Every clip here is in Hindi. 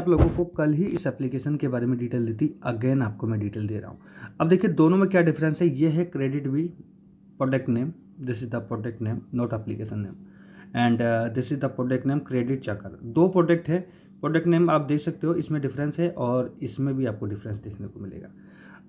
आप लोगों को कल ही इस एप्लीकेशन के बारे में डिटेल दी थी अगेन आपको मैं डिटेल दे रहा हूँ अब देखिए दोनों में क्या डिफरेंस है ये है KreditBee product name this is the product name not application name and this is the product name credit चकर दो प्रोडक्ट है प्रोडक्ट नेम आप देख सकते हो इसमें डिफरेंस है और इसमें भी आपको डिफरेंस देखने को मिलेगा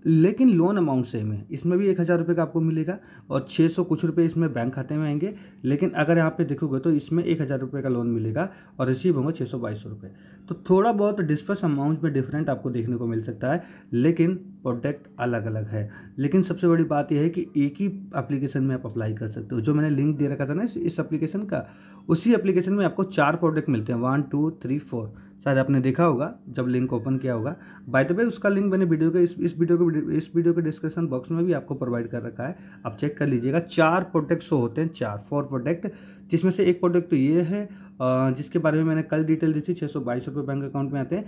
लेकिन लोन अमाउंट सेम है इसमें भी एक हज़ार रुपये का आपको मिलेगा और छः सौ कुछ रुपये इसमें बैंक खाते में आएंगे लेकिन अगर यहाँ पे देखोगे तो इसमें एक हज़ार रुपये का लोन मिलेगा और रिसीव होंगे छः सौ बाईस सौ रुपये तो थोड़ा बहुत डिस्पर्स अमाउंट में डिफरेंट आपको देखने को मिल सकता है लेकिन प्रोडक्ट अलग अलग है लेकिन सबसे बड़ी बात यह है कि एक ही अप्लीकेशन में आप अप्लाई कर सकते हो जो मैंने लिंक दे रखा था ना इस एप्लीकेशन का उसी एप्लीकेशन में आपको चार प्रोडक्ट मिलते हैं वन टू थ्री फोर शायद आपने देखा होगा जब लिंक ओपन किया होगा बाय द वे उसका लिंक मैंने वीडियो के इस इस वीडियो के इस वीडियो के डिस्क्रिप्शन बॉक्स में भी आपको प्रोवाइड कर रखा है आप चेक कर लीजिएगा चार प्रोडक्ट तो होते हैं चार फोर प्रोडक्ट जिसमें से एक प्रोडक्ट तो ये है जिसके बारे में मैंने कल डिटेल दी थी छः सौ बाईस रुपये बैंक अकाउंट में आते हैं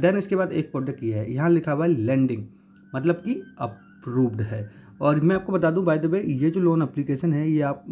देन इसके बाद एक प्रोडक्ट ये है यहाँ लिखा हुआ है लैंडिंग मतलब कि अप्रूव्ड है और मैं आपको बता दूं बाय द वे ये जो लोन एप्लीकेशन है ये आप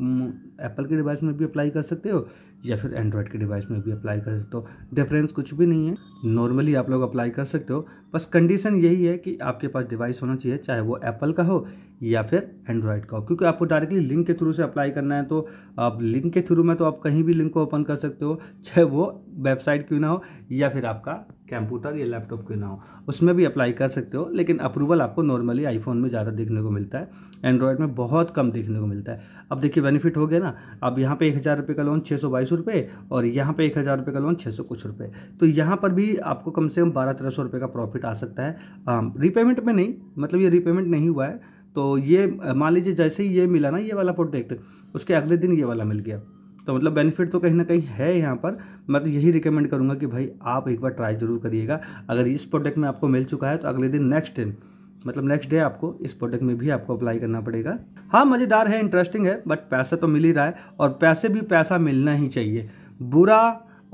एप्पल के डिवाइस में भी अप्लाई कर सकते हो या फिर एंड्रॉयड के डिवाइस में भी अप्लाई कर सकते हो डिफरेंस कुछ भी नहीं है नॉर्मली आप लोग अप्लाई कर सकते हो बस कंडीशन यही है कि आपके पास डिवाइस होना चाहिए चाहे वो एप्पल का हो या फिर एंड्रॉयड का हो क्योंकि आपको डायरेक्टली लिंक के थ्रू से अप्लाई करना है तो आप लिंक के थ्रू में तो आप कहीं भी लिंक को ओपन कर सकते हो चाहे वो वेबसाइट क्यों ना हो या फिर आपका कंप्यूटर या लैपटॉप क्यों ना हो उसमें भी अप्लाई कर सकते हो लेकिन अप्रूवल आपको नॉर्मली आईफोन में ज़्यादा देखने को मिलता है एंड्रॉयड में बहुत कम देखने को मिलता है अब देखिए बेनिफिट हो गया ना अब यहाँ पे एक हज़ार रुपये का लोन छः सौ बाईस सौ रुपये और यहाँ पे एक हज़ार रुपये का लोन छः सौ कुछ रुपये तो यहाँ पर भी आपको कम से कम बारह तेरह सौ रुपये का प्रॉफिट आ सकता है रीपेमेंट में नहीं मतलब ये रीपेमेंट नहीं हुआ है तो ये मान लीजिए जैसे ही ये मिला ना ये वाला प्रोडक्ट उसके अगले दिन ये वाला मिल गया तो मतलब बेनिफिट तो कहीं ना कहीं है यहाँ पर मैं तो यही रिकमेंड करूँगा कि भाई आप एक बार ट्राई ज़रूर करिएगा अगर इस प्रोडक्ट में आपको मिल चुका है तो अगले दिन नेक्स्ट दिन मतलब नेक्स्ट डे आपको इस प्रोडक्ट में भी आपको अप्लाई करना पड़ेगा हाँ मज़ेदार है इंटरेस्टिंग है बट पैसा तो मिल ही रहा है और पैसे भी पैसा मिलना ही चाहिए बुरा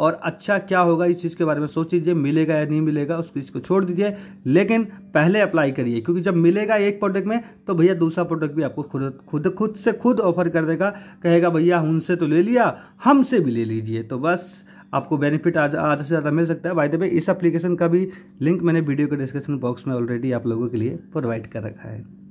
और अच्छा क्या होगा इस चीज़ के बारे में सोच लीजिए मिलेगा या नहीं मिलेगा उस चीज़ को छोड़ दीजिए लेकिन पहले अप्लाई करिए क्योंकि जब मिलेगा एक प्रोडक्ट में तो भैया दूसरा प्रोडक्ट भी आपको खुद खुद खुद से खुद ऑफर कर देगा कहेगा भैया उनसे तो ले लिया हमसे भी ले लीजिए तो बस आपको बेनिफिट आज आधा से ज़्यादा मिल सकता है भाई द इस एप्लीकेशन का भी लिंक मैंने वीडियो के डिस्क्रिप्शन बॉक्स में ऑलरेडी आप लोगों के लिए प्रोवाइड कर रखा है